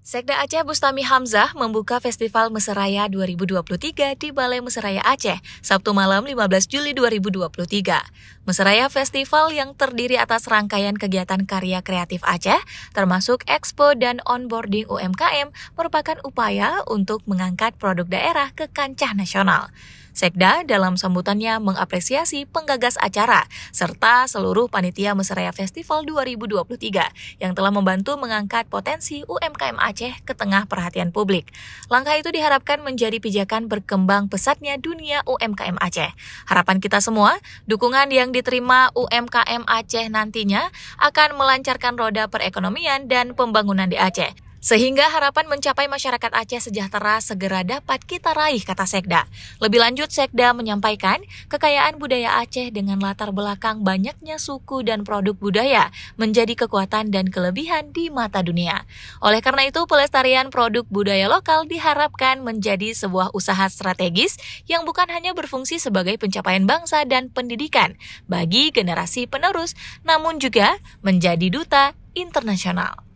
Sekda Aceh Bustami Hamzah membuka Festival Meseraya 2023 di Balai Meseraya Aceh, Sabtu malam 15 Juli 2023. Meseraya Festival yang terdiri atas rangkaian kegiatan karya kreatif Aceh, termasuk expo dan onboarding UMKM, merupakan upaya untuk mengangkat produk daerah ke kancah nasional. Sekda dalam sambutannya mengapresiasi penggagas acara serta seluruh panitia Mesraya Festival 2023 yang telah membantu mengangkat potensi UMKM Aceh ke tengah perhatian publik. Langkah itu diharapkan menjadi pijakan berkembang pesatnya dunia UMKM Aceh. Harapan kita semua, dukungan yang diterima UMKM Aceh nantinya akan melancarkan roda perekonomian dan pembangunan di Aceh. Sehingga harapan mencapai masyarakat Aceh sejahtera segera dapat kita raih, kata Sekda. Lebih lanjut, Sekda menyampaikan kekayaan budaya Aceh dengan latar belakang banyaknya suku dan produk budaya menjadi kekuatan dan kelebihan di mata dunia. Oleh karena itu, pelestarian produk budaya lokal diharapkan menjadi sebuah usaha strategis yang bukan hanya berfungsi sebagai pencapaian bangsa dan pendidikan bagi generasi penerus, namun juga menjadi duta internasional.